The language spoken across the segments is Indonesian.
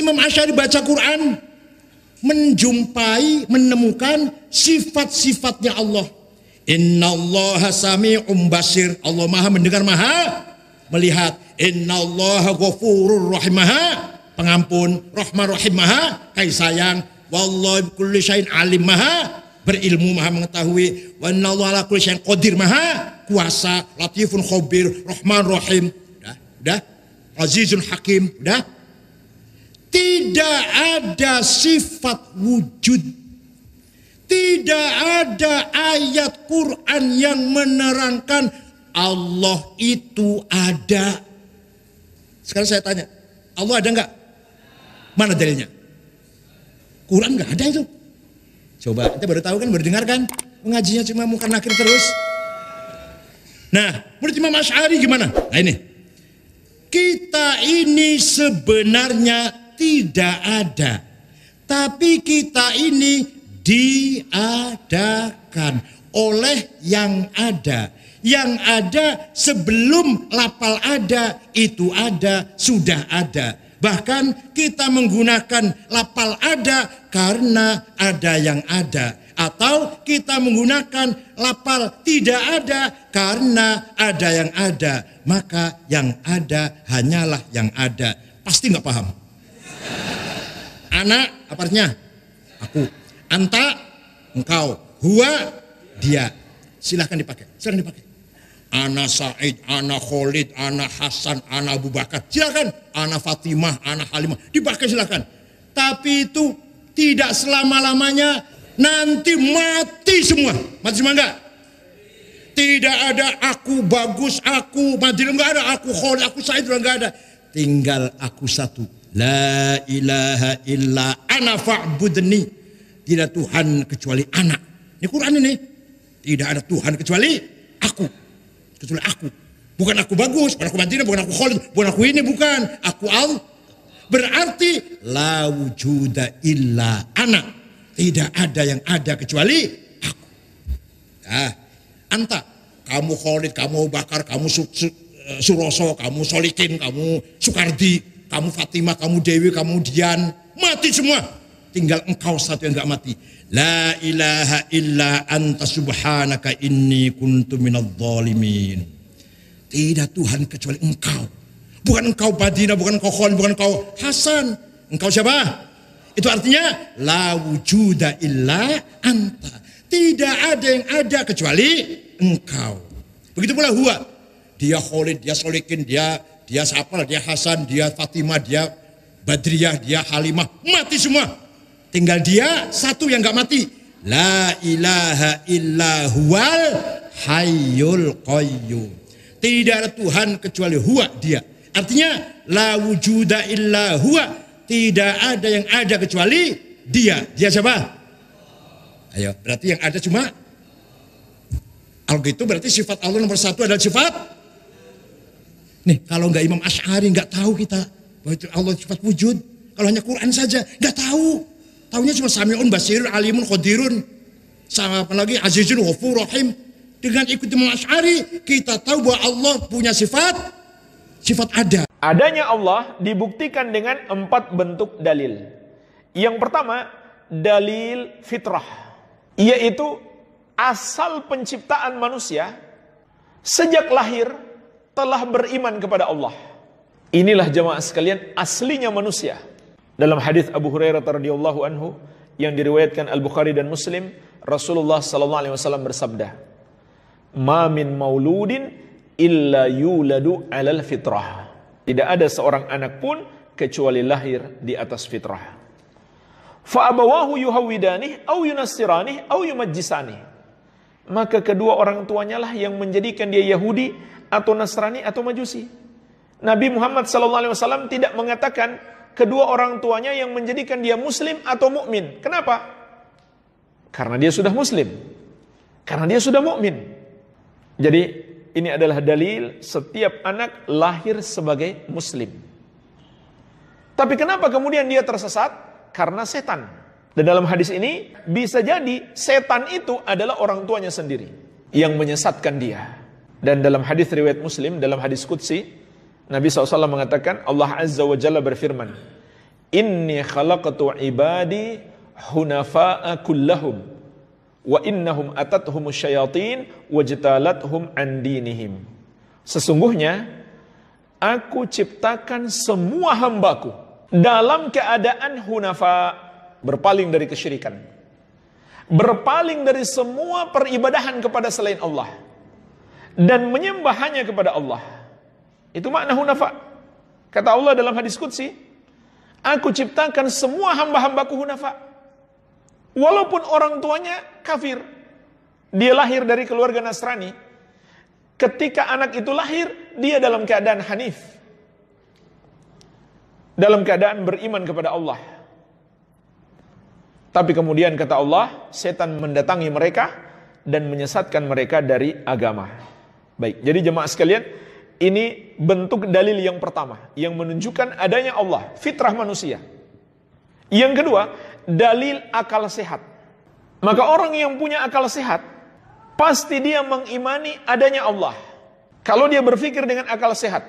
Imam Asyari baca Quran menjumpai, menemukan sifat-sifatnya Allah. Inna Allah hasami basir. Allah maha mendengar, maha melihat. Inna Allah ghafurur maha Pengampun, rahman rahim maha, kai sayang. Wallahi kulli syai'in alim maha. Berilmu maha mengetahui. Wa inna Allah ala kulli syai'in qadir maha. Kuasa, latifun khobir, rahman rahim. Udah, udah. Azizun hakim, udah. Tidak ada sifat wujud. Tidak ada ayat Quran yang menerangkan Allah itu ada. Sekarang saya tanya, Allah ada nggak? Mana dalilnya? Quran nggak ada itu. Coba, kita baru tahu kan, baru dengar kan? Mengajinya cuma muka nakir terus. Nah, menurut Imam Ash'ari gimana? Nah ini, kita ini sebenarnya tidak ada. Tapi kita ini diadakan oleh yang ada. Yang ada sebelum lapal ada, itu ada, sudah ada. Bahkan kita menggunakan lapal ada karena ada yang ada. Atau kita menggunakan lapal tidak ada karena ada yang ada. Maka yang ada hanyalah yang ada. Pasti nggak paham. Anak apa artinya? Aku. Anta engkau. Hua dia. Silahkan dipakai. Silahkan dipakai. Ana Said, Ana Khalid, Ana Hasan, Ana Abu Bakar. Silahkan. Ana Fatimah, Ana Halimah. Dipakai silahkan. Tapi itu tidak selama-lamanya. Nanti mati semua. Mati semua enggak? Tidak ada aku bagus, aku Madinah enggak ada, aku Khalid, aku Said enggak ada. Tinggal aku satu La ilaha illa ana fa'budni. Tidak Tuhan kecuali anak. Ini Quran ini. Tidak ada Tuhan kecuali aku. Kecuali aku. Bukan aku bagus, bukan aku mantina, bukan aku kholid, bukan aku ini, bukan. Aku al. Berarti la wujuda illa anak. Tidak ada yang ada kecuali aku. Nah, anta, kamu kholid, kamu bakar, kamu su su eh, suroso, kamu solikin, kamu sukardi, kamu Fatimah, kamu Dewi, kamu Dian, mati semua. Tinggal engkau satu yang enggak mati. La ilaha illa anta subhanaka inni kuntu dolimin. Tidak Tuhan kecuali engkau. Bukan engkau Badina, bukan engkau Khalid, bukan engkau Hasan. Engkau siapa? Itu artinya la wujuda illa anta. Tidak ada yang ada kecuali engkau. Begitu pula huwa. Dia Khalid, dia Solikin, dia dia siapa dia Hasan, dia Fatimah, dia Badriyah, dia Halimah, mati semua. Tinggal dia satu yang nggak mati. La ilaha illa huwal hayyul qayyum. Tidak ada Tuhan kecuali huwa dia. Artinya la wujuda illa huwa. Tidak ada yang ada kecuali dia. Dia siapa? Ayo, berarti yang ada cuma kalau gitu berarti sifat Allah nomor satu adalah sifat Nih, kalau nggak Imam Ash'ari nggak tahu kita bahwa Allah cepat wujud. Kalau hanya Quran saja nggak tahu. Tahunya cuma Sami'un Basirun Alimun khodirun, sama apa lagi Azizun Ghafur Rahim. Dengan ikut Imam Ash'ari kita tahu bahwa Allah punya sifat sifat ada. Adanya Allah dibuktikan dengan empat bentuk dalil. Yang pertama, dalil fitrah, yaitu asal penciptaan manusia sejak lahir telah beriman kepada Allah. Inilah jemaah sekalian aslinya manusia. Dalam hadis Abu Hurairah radhiyallahu anhu yang diriwayatkan Al-Bukhari dan Muslim, Rasulullah sallallahu alaihi wasallam bersabda, "Ma min mauludin illa yuladu 'alal fitrah." Tidak ada seorang anak pun kecuali lahir di atas fitrah. Fa abawahu yuhawidani au yunasirani au yumajjisani. Maka kedua orang tuanya lah yang menjadikan dia Yahudi atau Nasrani atau Majusi. Nabi Muhammad SAW tidak mengatakan kedua orang tuanya yang menjadikan dia Muslim atau mukmin. Kenapa? Karena dia sudah Muslim. Karena dia sudah mukmin. Jadi ini adalah dalil setiap anak lahir sebagai Muslim. Tapi kenapa kemudian dia tersesat? Karena setan. Dan dalam hadis ini bisa jadi setan itu adalah orang tuanya sendiri yang menyesatkan dia. Dan dalam hadis riwayat Muslim, dalam hadis Qudsi, Nabi SAW mengatakan, Allah Azza wa Jalla berfirman, Inni khalaqatu ibadi hunafa'a kullahum, wa innahum atathum syayatin wajtalathum an dinihim. Sesungguhnya, aku ciptakan semua hambaku dalam keadaan hunafa berpaling dari kesyirikan. Berpaling dari semua peribadahan kepada selain Allah dan menyembah hanya kepada Allah. Itu makna hunafa. Kata Allah dalam hadis Qudsi, Aku ciptakan semua hamba-hambaku hunafa. Walaupun orang tuanya kafir. Dia lahir dari keluarga Nasrani. Ketika anak itu lahir, dia dalam keadaan hanif. Dalam keadaan beriman kepada Allah. Tapi kemudian kata Allah, setan mendatangi mereka dan menyesatkan mereka dari agama. Baik, jadi jemaah sekalian, ini bentuk dalil yang pertama yang menunjukkan adanya Allah, fitrah manusia. Yang kedua, dalil akal sehat. Maka orang yang punya akal sehat pasti dia mengimani adanya Allah. Kalau dia berpikir dengan akal sehat.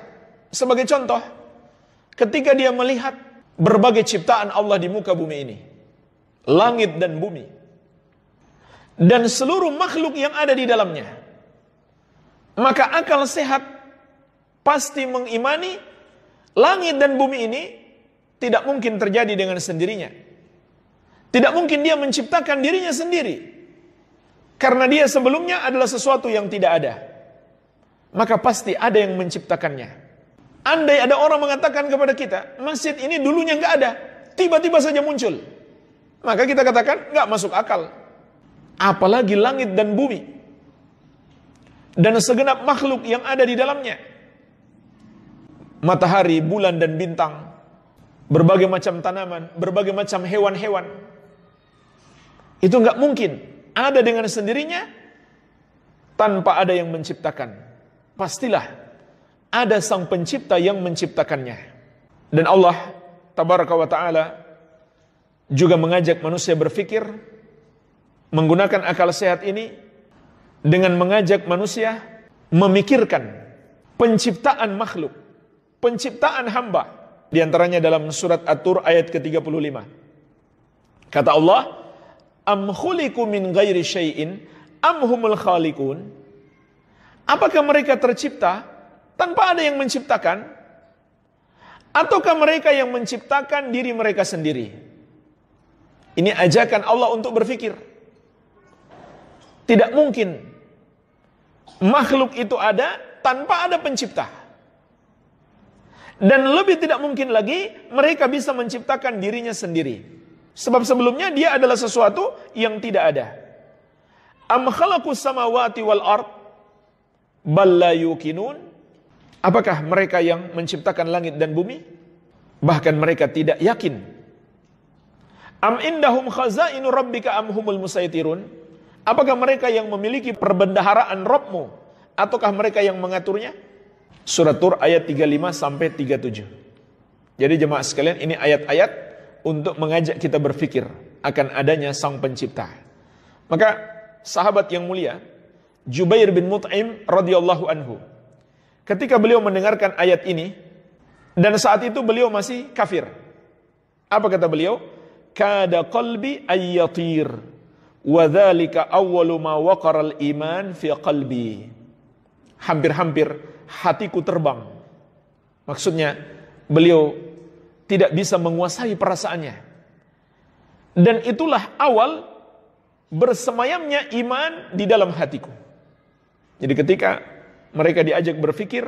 Sebagai contoh, ketika dia melihat berbagai ciptaan Allah di muka bumi ini, langit dan bumi, dan seluruh makhluk yang ada di dalamnya, maka akal sehat pasti mengimani langit dan bumi ini tidak mungkin terjadi dengan sendirinya. Tidak mungkin dia menciptakan dirinya sendiri. Karena dia sebelumnya adalah sesuatu yang tidak ada. Maka pasti ada yang menciptakannya. Andai ada orang mengatakan kepada kita, masjid ini dulunya nggak ada, tiba-tiba saja muncul. Maka kita katakan nggak masuk akal. Apalagi langit dan bumi dan segenap makhluk yang ada di dalamnya. Matahari, bulan, dan bintang, berbagai macam tanaman, berbagai macam hewan-hewan. Itu nggak mungkin ada dengan sendirinya tanpa ada yang menciptakan. Pastilah ada sang pencipta yang menciptakannya. Dan Allah tabaraka wa ta'ala juga mengajak manusia berpikir menggunakan akal sehat ini dengan mengajak manusia memikirkan penciptaan makhluk, penciptaan hamba. Di antaranya dalam surat At-Tur ayat ke-35. Kata Allah, Am khuliku min ghairi syai'in am humul khaliqun? Apakah mereka tercipta tanpa ada yang menciptakan? Ataukah mereka yang menciptakan diri mereka sendiri? Ini ajakan Allah untuk berpikir. Tidak mungkin makhluk itu ada tanpa ada pencipta. Dan lebih tidak mungkin lagi mereka bisa menciptakan dirinya sendiri. Sebab sebelumnya dia adalah sesuatu yang tidak ada. Am khalaqus samawati wal ard bal la yuqinun? Apakah mereka yang menciptakan langit dan bumi? Bahkan mereka tidak yakin Am indahum khazainu rabbika am humul musaitirun? Apakah mereka yang memiliki perbendaharaan Robmu? Ataukah mereka yang mengaturnya? Surat Tur ayat 35 sampai 37. Jadi jemaah sekalian ini ayat-ayat untuk mengajak kita berpikir akan adanya sang pencipta. Maka sahabat yang mulia, Jubair bin Mut'im radhiyallahu anhu. Ketika beliau mendengarkan ayat ini, dan saat itu beliau masih kafir. Apa kata beliau? Kada qalbi ayyatir Wa awwalu ma waqara iman fi qalbi. Hampir-hampir hatiku terbang. Maksudnya beliau tidak bisa menguasai perasaannya. Dan itulah awal bersemayamnya iman di dalam hatiku. Jadi ketika mereka diajak berfikir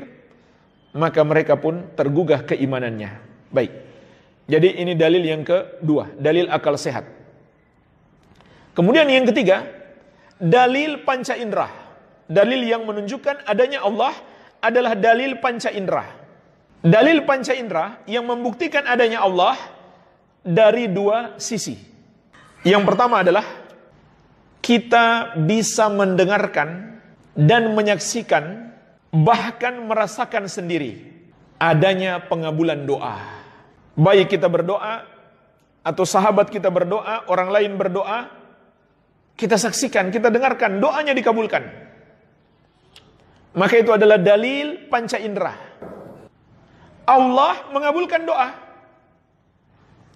maka mereka pun tergugah keimanannya. Baik. Jadi ini dalil yang kedua, dalil akal sehat. Kemudian yang ketiga, dalil panca indera. Dalil yang menunjukkan adanya Allah adalah dalil panca indera. Dalil panca indera yang membuktikan adanya Allah dari dua sisi. Yang pertama adalah kita bisa mendengarkan dan menyaksikan bahkan merasakan sendiri adanya pengabulan doa. Baik kita berdoa atau sahabat kita berdoa, orang lain berdoa, kita saksikan, kita dengarkan, doanya dikabulkan. Maka itu adalah dalil panca indera. Allah mengabulkan doa.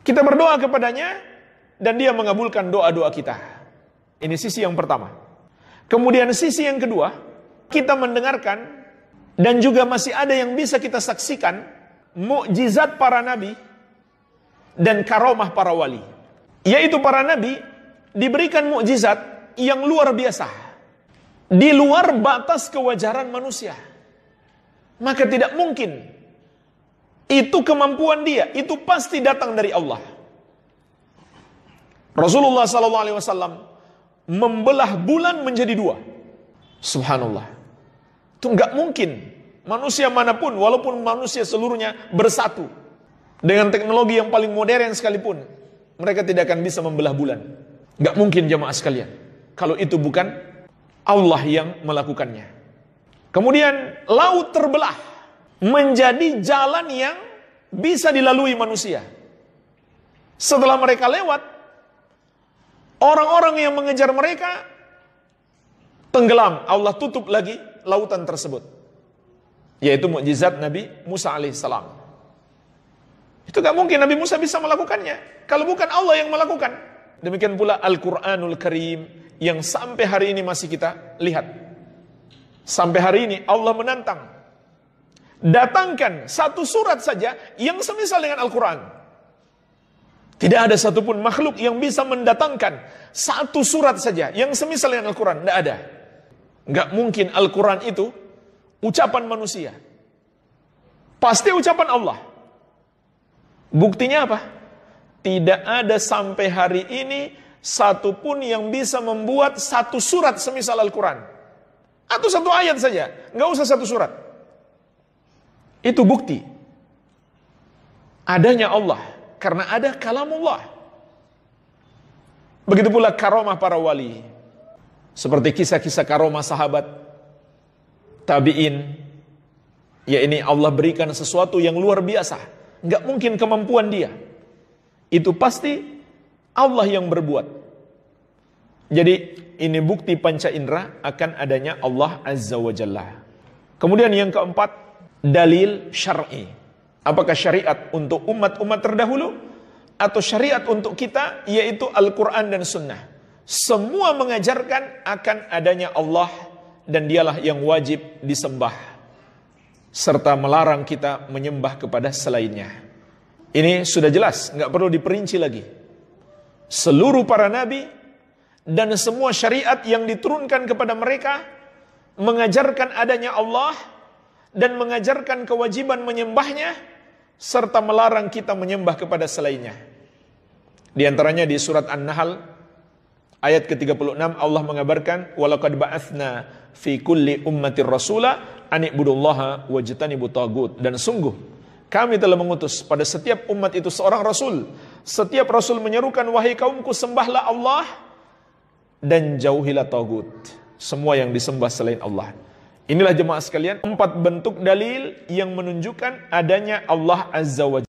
Kita berdoa kepadanya dan dia mengabulkan doa-doa kita. Ini sisi yang pertama. Kemudian sisi yang kedua, kita mendengarkan dan juga masih ada yang bisa kita saksikan mukjizat para nabi dan karomah para wali. Yaitu para nabi diberikan mukjizat yang luar biasa di luar batas kewajaran manusia maka tidak mungkin itu kemampuan dia itu pasti datang dari Allah Rasulullah sallallahu alaihi wasallam membelah bulan menjadi dua subhanallah itu nggak mungkin manusia manapun walaupun manusia seluruhnya bersatu dengan teknologi yang paling modern sekalipun mereka tidak akan bisa membelah bulan Gak mungkin jemaah sekalian. Kalau itu bukan Allah yang melakukannya. Kemudian laut terbelah menjadi jalan yang bisa dilalui manusia. Setelah mereka lewat, orang-orang yang mengejar mereka tenggelam. Allah tutup lagi lautan tersebut. Yaitu mukjizat Nabi Musa alaihissalam. Itu gak mungkin Nabi Musa bisa melakukannya. Kalau bukan Allah yang melakukan. Demikian pula Al-Quranul Karim yang sampai hari ini masih kita lihat. Sampai hari ini Allah menantang. Datangkan satu surat saja yang semisal dengan Al-Quran. Tidak ada satupun makhluk yang bisa mendatangkan satu surat saja yang semisal dengan Al-Quran. Tidak ada. Nggak mungkin Al-Quran itu ucapan manusia. Pasti ucapan Allah. Buktinya apa? Tidak ada sampai hari ini satupun yang bisa membuat satu surat semisal Al-Quran. Atau satu ayat saja. Nggak usah satu surat. Itu bukti. Adanya Allah. Karena ada kalamullah. Begitu pula karomah para wali. Seperti kisah-kisah karomah sahabat. Tabi'in. Ya ini Allah berikan sesuatu yang luar biasa. Nggak mungkin kemampuan dia itu pasti Allah yang berbuat. Jadi ini bukti panca indera akan adanya Allah Azza wa Jalla. Kemudian yang keempat, dalil syar'i. Apakah syariat untuk umat-umat terdahulu atau syariat untuk kita yaitu Al-Qur'an dan Sunnah. Semua mengajarkan akan adanya Allah dan dialah yang wajib disembah serta melarang kita menyembah kepada selainnya. Ini sudah jelas, nggak perlu diperinci lagi. Seluruh para nabi dan semua syariat yang diturunkan kepada mereka mengajarkan adanya Allah dan mengajarkan kewajiban menyembahnya serta melarang kita menyembah kepada selainnya. Di antaranya di surat An-Nahl ayat ke-36 Allah mengabarkan walaqad ba'athna fi kulli ummatir rasula an ibudullaha wajtanibu tagut dan sungguh kami telah mengutus pada setiap umat itu seorang rasul. Setiap rasul menyerukan, wahai kaumku sembahlah Allah dan jauhilah togut. Semua yang disembah selain Allah. Inilah jemaah sekalian, empat bentuk dalil yang menunjukkan adanya Allah Azza wa Jalla.